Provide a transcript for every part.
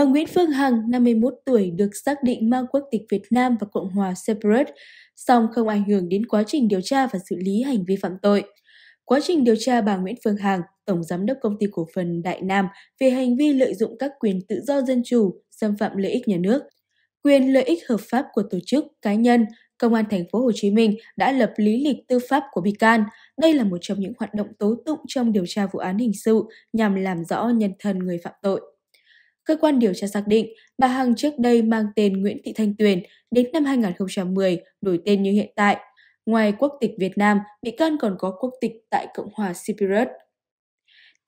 Bà Nguyễn Phương Hằng, 51 tuổi, được xác định mang quốc tịch Việt Nam và Cộng hòa Cyprus, song không ảnh hưởng đến quá trình điều tra và xử lý hành vi phạm tội. Quá trình điều tra bà Nguyễn Phương Hằng, Tổng Giám đốc Công ty Cổ phần Đại Nam về hành vi lợi dụng các quyền tự do dân chủ, xâm phạm lợi ích nhà nước, quyền lợi ích hợp pháp của tổ chức, cá nhân, Công an thành phố Hồ Chí Minh đã lập lý lịch tư pháp của bị can. Đây là một trong những hoạt động tố tụng trong điều tra vụ án hình sự nhằm làm rõ nhân thân người phạm tội cơ quan điều tra xác định bà Hằng trước đây mang tên Nguyễn Thị Thanh Tuyền đến năm 2010 đổi tên như hiện tại. Ngoài quốc tịch Việt Nam, bị can còn có quốc tịch tại Cộng hòa Cyprus.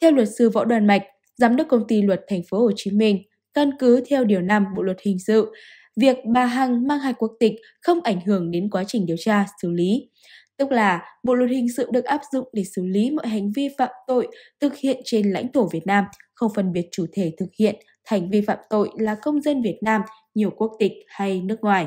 Theo luật sư Võ Đoàn Mạch, giám đốc công ty luật thành phố Hồ Chí Minh, căn cứ theo điều 5 Bộ luật hình sự, việc bà Hằng mang hai quốc tịch không ảnh hưởng đến quá trình điều tra, xử lý tức là bộ luật hình sự được áp dụng để xử lý mọi hành vi phạm tội thực hiện trên lãnh thổ Việt Nam, không phân biệt chủ thể thực hiện hành vi phạm tội là công dân Việt Nam, nhiều quốc tịch hay nước ngoài.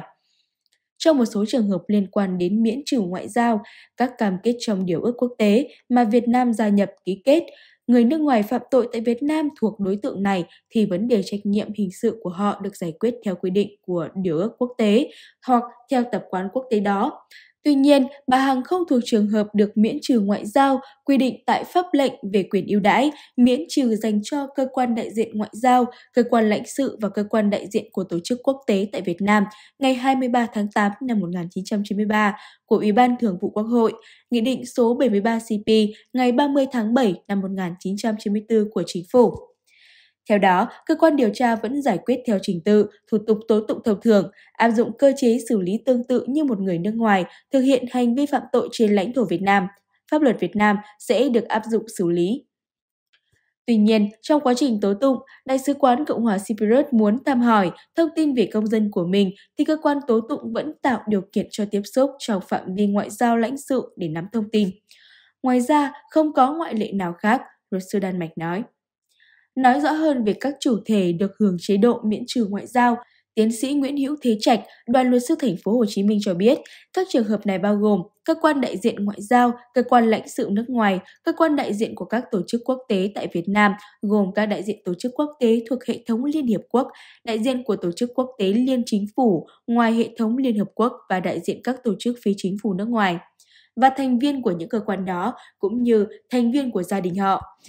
Trong một số trường hợp liên quan đến miễn trừ ngoại giao, các cam kết trong điều ước quốc tế mà Việt Nam gia nhập ký kết, người nước ngoài phạm tội tại Việt Nam thuộc đối tượng này thì vấn đề trách nhiệm hình sự của họ được giải quyết theo quy định của điều ước quốc tế hoặc theo tập quán quốc tế đó. Tuy nhiên, bà Hằng không thuộc trường hợp được miễn trừ ngoại giao quy định tại pháp lệnh về quyền ưu đãi, miễn trừ dành cho cơ quan đại diện ngoại giao, cơ quan lãnh sự và cơ quan đại diện của tổ chức quốc tế tại Việt Nam ngày 23 tháng 8 năm 1993 của Ủy ban Thường vụ Quốc hội, Nghị định số 73 CP ngày 30 tháng 7 năm 1994 của Chính phủ. Theo đó, cơ quan điều tra vẫn giải quyết theo trình tự, thủ tục tố tụng thông thường, áp dụng cơ chế xử lý tương tự như một người nước ngoài thực hiện hành vi phạm tội trên lãnh thổ Việt Nam. Pháp luật Việt Nam sẽ được áp dụng xử lý. Tuy nhiên, trong quá trình tố tụng, Đại sứ quán Cộng hòa Cyprus muốn thăm hỏi thông tin về công dân của mình thì cơ quan tố tụng vẫn tạo điều kiện cho tiếp xúc trong phạm vi ngoại giao lãnh sự để nắm thông tin. Ngoài ra, không có ngoại lệ nào khác, luật sư Đan Mạch nói. Nói rõ hơn về các chủ thể được hưởng chế độ miễn trừ ngoại giao, Tiến sĩ Nguyễn Hữu Thế Trạch, đoàn luật sư thành phố Hồ Chí Minh cho biết, các trường hợp này bao gồm cơ quan đại diện ngoại giao, cơ quan lãnh sự nước ngoài, cơ quan đại diện của các tổ chức quốc tế tại Việt Nam, gồm các đại diện tổ chức quốc tế thuộc hệ thống Liên hiệp quốc, đại diện của tổ chức quốc tế liên chính phủ ngoài hệ thống Liên hợp quốc và đại diện các tổ chức phi chính phủ nước ngoài và thành viên của những cơ quan đó cũng như thành viên của gia đình họ.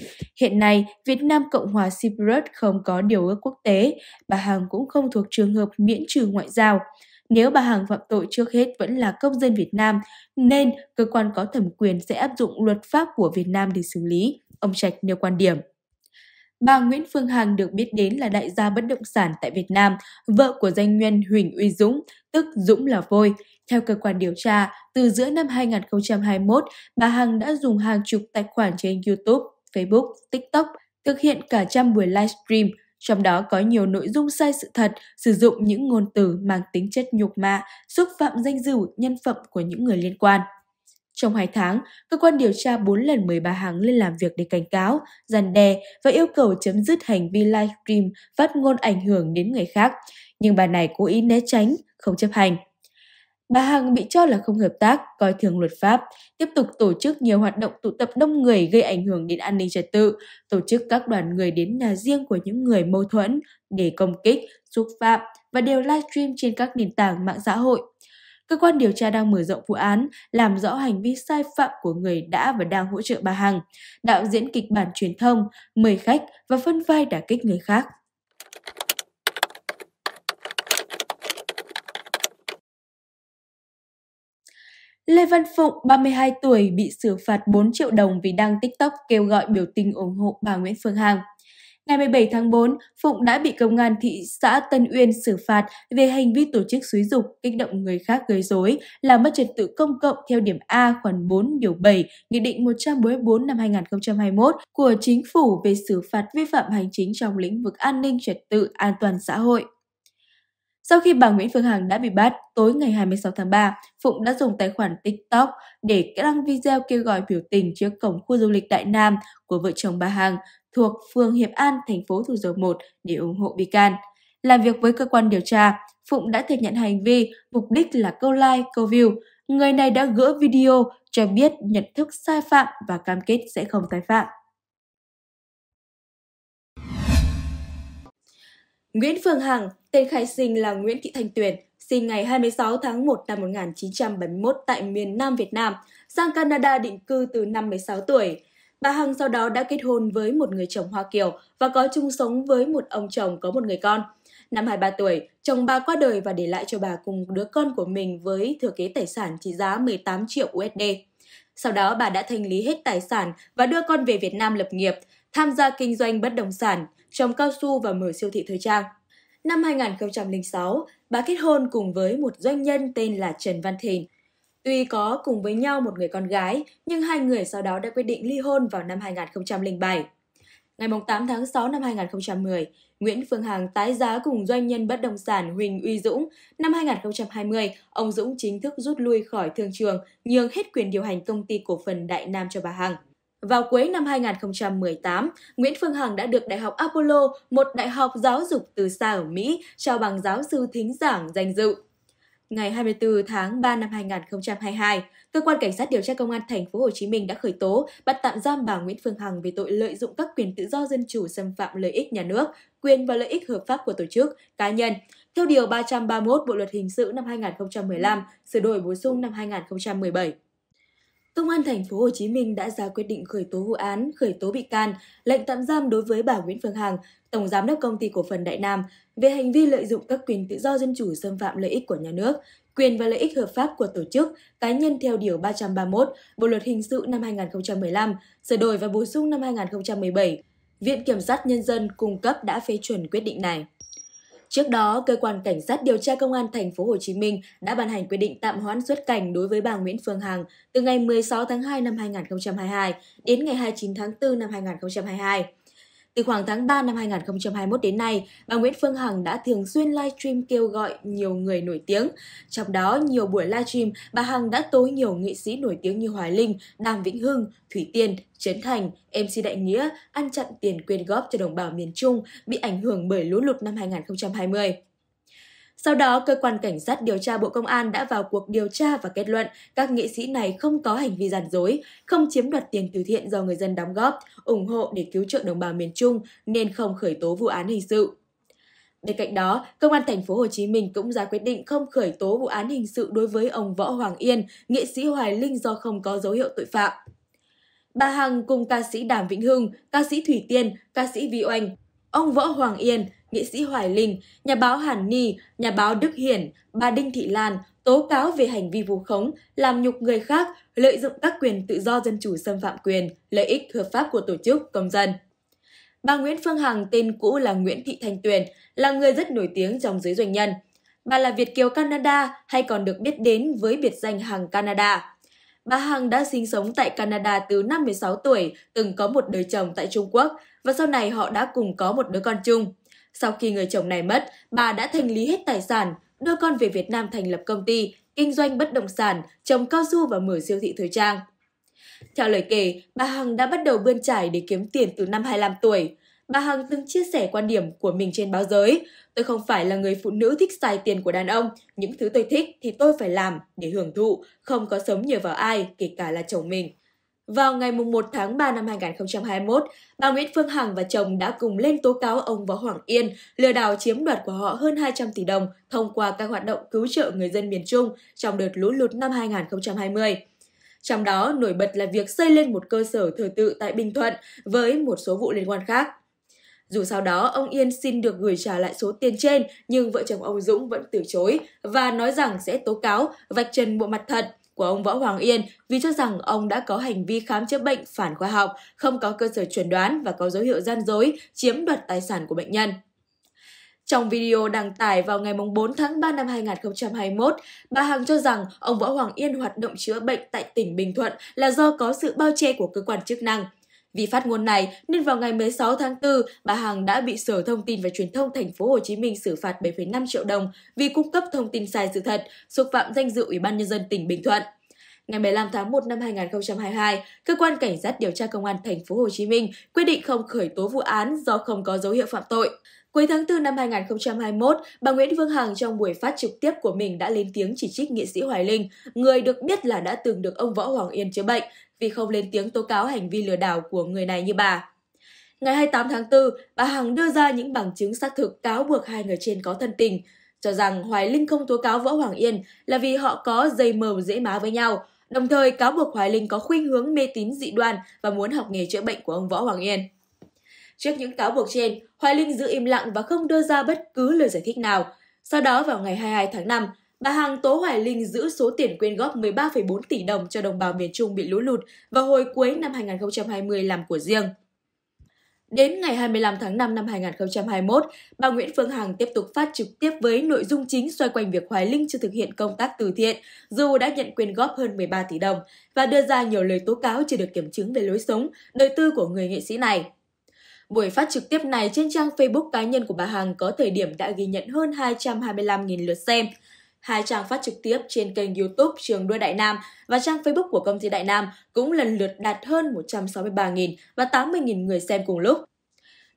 Hiện nay, Việt Nam Cộng hòa Cyprus không có điều ước quốc tế, bà Hằng cũng không thuộc trường hợp miễn trừ ngoại giao. Nếu bà Hằng phạm tội trước hết vẫn là công dân Việt Nam, nên cơ quan có thẩm quyền sẽ áp dụng luật pháp của Việt Nam để xử lý, ông Trạch nêu quan điểm. Bà Nguyễn Phương Hằng được biết đến là đại gia bất động sản tại Việt Nam, vợ của doanh nhân Huỳnh Uy Dũng, tức Dũng là Vôi. Theo cơ quan điều tra, từ giữa năm 2021, bà Hằng đã dùng hàng chục tài khoản trên YouTube, Facebook, TikTok thực hiện cả trăm buổi livestream, trong đó có nhiều nội dung sai sự thật, sử dụng những ngôn từ mang tính chất nhục mạ, xúc phạm danh dự, nhân phẩm của những người liên quan. Trong hai tháng, cơ quan điều tra bốn lần mời bà Hằng lên làm việc để cảnh cáo, gian đe và yêu cầu chấm dứt hành vi livestream phát ngôn ảnh hưởng đến người khác. Nhưng bà này cố ý né tránh, không chấp hành. Bà Hằng bị cho là không hợp tác, coi thường luật pháp, tiếp tục tổ chức nhiều hoạt động tụ tập đông người gây ảnh hưởng đến an ninh trật tự, tổ chức các đoàn người đến nhà riêng của những người mâu thuẫn để công kích, xúc phạm và đều livestream trên các nền tảng mạng xã hội. Cơ quan điều tra đang mở rộng vụ án, làm rõ hành vi sai phạm của người đã và đang hỗ trợ bà Hằng, đạo diễn kịch bản truyền thông, mời khách và phân vai đả kích người khác. Lê Văn Phụng, 32 tuổi, bị xử phạt 4 triệu đồng vì đăng TikTok kêu gọi biểu tình ủng hộ bà Nguyễn Phương Hằng. Ngày 17 tháng 4, Phụng đã bị công an thị xã Tân Uyên xử phạt về hành vi tổ chức xúi dục, kích động người khác gây rối, làm mất trật tự công cộng theo điểm A khoản 4 điều 7, Nghị định 144 năm 2021 của Chính phủ về xử phạt vi phạm hành chính trong lĩnh vực an ninh trật tự, an toàn xã hội. Sau khi bà Nguyễn Phương Hằng đã bị bắt, tối ngày 26 tháng 3, Phụng đã dùng tài khoản TikTok để đăng video kêu gọi biểu tình trước cổng khu du lịch Đại Nam của vợ chồng bà Hằng thuộc phường Hiệp An, thành phố Thủ Dầu Một để ủng hộ bị can. Làm việc với cơ quan điều tra, Phụng đã thừa nhận hành vi, mục đích là câu like, câu view. Người này đã gỡ video cho biết nhận thức sai phạm và cam kết sẽ không tái phạm. Nguyễn Phương Hằng, tên khai sinh là Nguyễn Thị Thanh Tuyền, sinh ngày 26 tháng 1 năm 1971 tại miền Nam Việt Nam, sang Canada định cư từ năm 16 tuổi. Bà Hằng sau đó đã kết hôn với một người chồng Hoa Kiều và có chung sống với một ông chồng có một người con. Năm 23 tuổi, chồng bà qua đời và để lại cho bà cùng đứa con của mình với thừa kế tài sản trị giá 18 triệu USD. Sau đó bà đã thanh lý hết tài sản và đưa con về Việt Nam lập nghiệp, tham gia kinh doanh bất động sản, trồng cao su và mở siêu thị thời trang. Năm 2006, bà kết hôn cùng với một doanh nhân tên là Trần Văn Thìn. Tuy có cùng với nhau một người con gái, nhưng hai người sau đó đã quyết định ly hôn vào năm 2007. Ngày 8 tháng 6 năm 2010, Nguyễn Phương Hằng tái giá cùng doanh nhân bất động sản Huỳnh Uy Dũng. Năm 2020, ông Dũng chính thức rút lui khỏi thương trường, nhường hết quyền điều hành công ty cổ phần Đại Nam cho bà Hằng. Vào cuối năm 2018, Nguyễn Phương Hằng đã được Đại học Apollo, một đại học giáo dục từ xa ở Mỹ, trao bằng giáo sư thính giảng danh dự. Ngày 24 tháng 3 năm 2022, cơ quan cảnh sát điều tra công an thành phố Hồ Chí Minh đã khởi tố, bắt tạm giam bà Nguyễn Phương Hằng về tội lợi dụng các quyền tự do dân chủ xâm phạm lợi ích nhà nước, quyền và lợi ích hợp pháp của tổ chức, cá nhân. Theo điều 331 Bộ luật hình sự năm 2015, sửa đổi bổ sung năm 2017. Công an thành phố Hồ Chí Minh đã ra quyết định khởi tố vụ án, khởi tố bị can, lệnh tạm giam đối với bà Nguyễn Phương Hằng, tổng giám đốc công ty cổ phần Đại Nam về hành vi lợi dụng các quyền tự do dân chủ xâm phạm lợi ích của nhà nước, quyền và lợi ích hợp pháp của tổ chức, cá nhân theo điều 331 Bộ luật hình sự năm 2015, sửa đổi và bổ sung năm 2017. Viện kiểm sát nhân dân cung cấp đã phê chuẩn quyết định này. Trước đó, cơ quan cảnh sát điều tra công an thành phố Hồ Chí Minh đã ban hành quyết định tạm hoãn xuất cảnh đối với bà Nguyễn Phương Hằng từ ngày 16 tháng 2 năm 2022 đến ngày 29 tháng 4 năm 2022. Từ khoảng tháng 3 năm 2021 đến nay, bà Nguyễn Phương Hằng đã thường xuyên livestream kêu gọi nhiều người nổi tiếng. Trong đó, nhiều buổi livestream, bà Hằng đã tối nhiều nghệ sĩ nổi tiếng như Hoài Linh, Đàm Vĩnh Hưng, Thủy Tiên, Trấn Thành, MC Đại Nghĩa ăn chặn tiền quyên góp cho đồng bào miền Trung bị ảnh hưởng bởi lũ lụt năm 2020. Sau đó, cơ quan cảnh sát điều tra Bộ Công an đã vào cuộc điều tra và kết luận các nghệ sĩ này không có hành vi gian dối, không chiếm đoạt tiền từ thiện do người dân đóng góp, ủng hộ để cứu trợ đồng bào miền Trung nên không khởi tố vụ án hình sự. Bên cạnh đó, Công an thành phố Hồ Chí Minh cũng ra quyết định không khởi tố vụ án hình sự đối với ông Võ Hoàng Yên, nghệ sĩ Hoài Linh do không có dấu hiệu tội phạm. Bà Hằng cùng ca sĩ Đàm Vĩnh Hưng, ca sĩ Thủy Tiên, ca sĩ Vi Oanh, ông Võ Hoàng Yên, nghệ sĩ Hoài Linh, nhà báo Hàn Ni, nhà báo Đức Hiển, bà Đinh Thị Lan tố cáo về hành vi vu khống, làm nhục người khác, lợi dụng các quyền tự do dân chủ xâm phạm quyền, lợi ích hợp pháp của tổ chức, công dân. Bà Nguyễn Phương Hằng tên cũ là Nguyễn Thị Thanh Tuyền, là người rất nổi tiếng trong giới doanh nhân. Bà là Việt kiều Canada hay còn được biết đến với biệt danh Hằng Canada. Bà Hằng đã sinh sống tại Canada từ năm 16 tuổi, từng có một đời chồng tại Trung Quốc và sau này họ đã cùng có một đứa con chung. Sau khi người chồng này mất, bà đã thành lý hết tài sản, đưa con về Việt Nam thành lập công ty, kinh doanh bất động sản, trồng cao su và mở siêu thị thời trang. Theo lời kể, bà Hằng đã bắt đầu bươn trải để kiếm tiền từ năm 25 tuổi. Bà Hằng từng chia sẻ quan điểm của mình trên báo giới. Tôi không phải là người phụ nữ thích xài tiền của đàn ông. Những thứ tôi thích thì tôi phải làm để hưởng thụ, không có sống nhờ vào ai, kể cả là chồng mình. Vào ngày 1 tháng 3 năm 2021, bà Nguyễn Phương Hằng và chồng đã cùng lên tố cáo ông Võ Hoàng Yên lừa đảo chiếm đoạt của họ hơn 200 tỷ đồng thông qua các hoạt động cứu trợ người dân miền Trung trong đợt lũ lụt năm 2020. Trong đó, nổi bật là việc xây lên một cơ sở thờ tự tại Bình Thuận với một số vụ liên quan khác. Dù sau đó ông Yên xin được gửi trả lại số tiền trên nhưng vợ chồng ông Dũng vẫn từ chối và nói rằng sẽ tố cáo vạch trần bộ mặt thật của ông Võ Hoàng Yên vì cho rằng ông đã có hành vi khám chữa bệnh phản khoa học, không có cơ sở chuẩn đoán và có dấu hiệu gian dối, chiếm đoạt tài sản của bệnh nhân. Trong video đăng tải vào ngày 4 tháng 3 năm 2021, bà Hằng cho rằng ông Võ Hoàng Yên hoạt động chữa bệnh tại tỉnh Bình Thuận là do có sự bao che của cơ quan chức năng. Vì phát ngôn này nên vào ngày 16 tháng 4, bà Hằng đã bị Sở Thông tin và Truyền thông Thành phố Hồ Chí Minh xử phạt 7,5 triệu đồng vì cung cấp thông tin sai sự thật, xúc phạm danh dự Ủy ban nhân dân tỉnh Bình Thuận. Ngày 15 tháng 1 năm 2022, cơ quan cảnh sát điều tra công an thành phố Hồ Chí Minh quyết định không khởi tố vụ án do không có dấu hiệu phạm tội. Cuối tháng 4 năm 2021, bà Nguyễn Vương Hằng trong buổi phát trực tiếp của mình đã lên tiếng chỉ trích nghệ sĩ Hoài Linh, người được biết là đã từng được ông Võ Hoàng Yên chữa bệnh vì không lên tiếng tố cáo hành vi lừa đảo của người này như bà. Ngày 28 tháng 4, bà Hằng đưa ra những bằng chứng xác thực cáo buộc hai người trên có thân tình, cho rằng Hoài Linh không tố cáo Võ Hoàng Yên là vì họ có dây mờ dễ má với nhau, đồng thời cáo buộc Hoài Linh có khuynh hướng mê tín dị đoan và muốn học nghề chữa bệnh của ông Võ Hoàng Yên. Trước những cáo buộc trên, Hoài Linh giữ im lặng và không đưa ra bất cứ lời giải thích nào. Sau đó vào ngày 22 tháng 5, Bà Hằng tố Hoài Linh giữ số tiền quyên góp 13,4 tỷ đồng cho đồng bào miền Trung bị lũ lụt vào hồi cuối năm 2020 làm của riêng. Đến ngày 25 tháng 5 năm 2021, bà Nguyễn Phương Hằng tiếp tục phát trực tiếp với nội dung chính xoay quanh việc Hoài Linh chưa thực hiện công tác từ thiện, dù đã nhận quyên góp hơn 13 tỷ đồng và đưa ra nhiều lời tố cáo chưa được kiểm chứng về lối sống, đời tư của người nghệ sĩ này. Buổi phát trực tiếp này trên trang Facebook cá nhân của bà Hằng có thời điểm đã ghi nhận hơn 225.000 lượt xem – hai trang phát trực tiếp trên kênh YouTube Trường Đua Đại Nam và trang Facebook của công ty Đại Nam cũng lần lượt đạt hơn 163.000 và 80.000 người xem cùng lúc.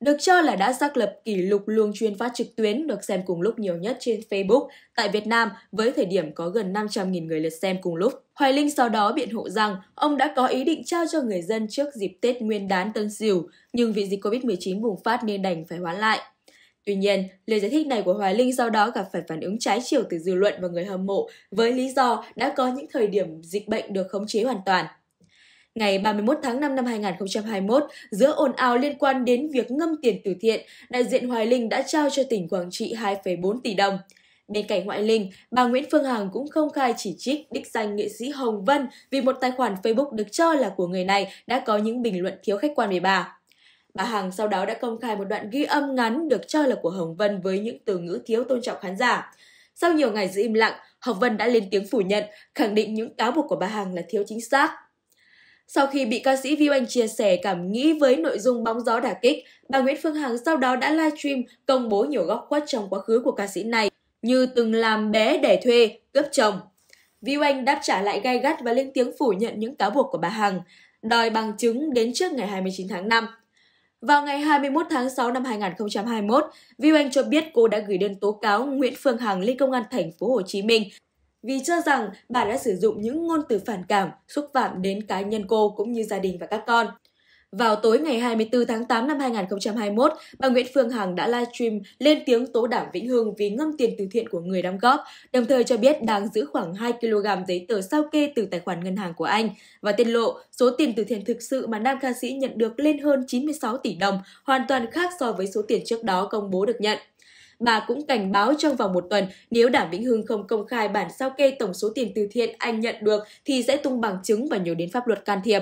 Được cho là đã xác lập kỷ lục luồng chuyên phát trực tuyến được xem cùng lúc nhiều nhất trên Facebook tại Việt Nam với thời điểm có gần 500.000 người lượt xem cùng lúc. Hoài Linh sau đó biện hộ rằng ông đã có ý định trao cho người dân trước dịp Tết Nguyên đán Tân Sửu, nhưng vì dịch COVID-19 bùng phát nên đành phải hoãn lại. Tuy nhiên, lời giải thích này của Hoài Linh sau đó gặp phải phản ứng trái chiều từ dư luận và người hâm mộ với lý do đã có những thời điểm dịch bệnh được khống chế hoàn toàn. Ngày 31 tháng 5 năm 2021, giữa ồn ào liên quan đến việc ngâm tiền từ thiện, đại diện Hoài Linh đã trao cho tỉnh Quảng Trị 2,4 tỷ đồng. Bên cạnh Hoài Linh, bà Nguyễn Phương Hằng cũng không khai chỉ trích đích danh nghệ sĩ Hồng Vân vì một tài khoản Facebook được cho là của người này đã có những bình luận thiếu khách quan về bà. Bà Hằng sau đó đã công khai một đoạn ghi âm ngắn được cho là của Hồng Vân với những từ ngữ thiếu tôn trọng khán giả. Sau nhiều ngày giữ im lặng, Hồng Vân đã lên tiếng phủ nhận, khẳng định những cáo buộc của bà Hằng là thiếu chính xác. Sau khi bị ca sĩ Viu Anh chia sẻ cảm nghĩ với nội dung bóng gió đả kích, bà Nguyễn Phương Hằng sau đó đã livestream công bố nhiều góc khuất trong quá khứ của ca sĩ này, như từng làm bé đẻ thuê, cướp chồng. Viu Anh đáp trả lại gay gắt và lên tiếng phủ nhận những cáo buộc của bà Hằng, đòi bằng chứng đến trước ngày 29 tháng 5. Vào ngày 21 tháng 6 năm 2021, Vi Anh cho biết cô đã gửi đơn tố cáo Nguyễn Phương Hằng lên công an thành phố Hồ Chí Minh vì cho rằng bà đã sử dụng những ngôn từ phản cảm, xúc phạm đến cá nhân cô cũng như gia đình và các con. Vào tối ngày 24 tháng 8 năm 2021, bà Nguyễn Phương Hằng đã livestream lên tiếng tố đảm Vĩnh Hưng vì ngâm tiền từ thiện của người đóng góp, đồng thời cho biết đang giữ khoảng 2 kg giấy tờ sao kê từ tài khoản ngân hàng của anh và tiết lộ số tiền từ thiện thực sự mà nam ca sĩ nhận được lên hơn 96 tỷ đồng, hoàn toàn khác so với số tiền trước đó công bố được nhận. Bà cũng cảnh báo trong vòng một tuần, nếu Đàm Vĩnh Hưng không công khai bản sao kê tổng số tiền từ thiện anh nhận được thì sẽ tung bằng chứng và nhiều đến pháp luật can thiệp.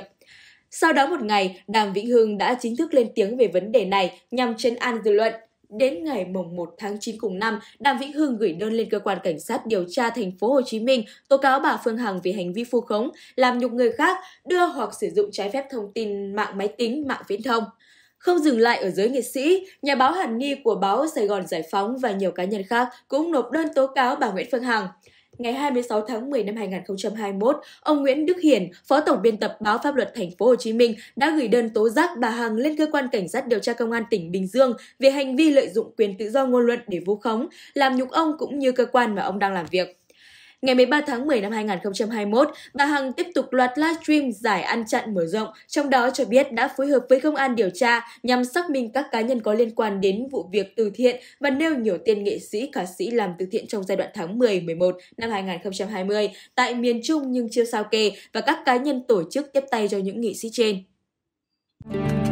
Sau đó một ngày, Đàm Vĩnh Hưng đã chính thức lên tiếng về vấn đề này nhằm chấn an dư luận. Đến ngày mùng 1 tháng 9 cùng năm, Đàm Vĩnh Hưng gửi đơn lên cơ quan cảnh sát điều tra thành phố Hồ Chí Minh tố cáo bà Phương Hằng vì hành vi vu khống, làm nhục người khác, đưa hoặc sử dụng trái phép thông tin mạng máy tính, mạng viễn thông. Không dừng lại ở giới nghệ sĩ, nhà báo Hàn Ni của báo Sài Gòn Giải phóng và nhiều cá nhân khác cũng nộp đơn tố cáo bà Nguyễn Phương Hằng. Ngày 26 tháng 10 năm 2021, ông Nguyễn Đức Hiển, Phó Tổng biên tập báo Pháp luật Thành phố Hồ Chí Minh đã gửi đơn tố giác bà Hằng lên cơ quan cảnh sát điều tra công an tỉnh Bình Dương về hành vi lợi dụng quyền tự do ngôn luận để vu khống, làm nhục ông cũng như cơ quan mà ông đang làm việc. Ngày 13 tháng 10 năm 2021, bà Hằng tiếp tục loạt livestream giải ăn chặn mở rộng, trong đó cho biết đã phối hợp với công an điều tra nhằm xác minh các cá nhân có liên quan đến vụ việc từ thiện và nêu nhiều tên nghệ sĩ, ca sĩ làm từ thiện trong giai đoạn tháng 10, 11 năm 2020 tại miền Trung nhưng chưa sao kê và các cá nhân tổ chức tiếp tay cho những nghệ sĩ trên.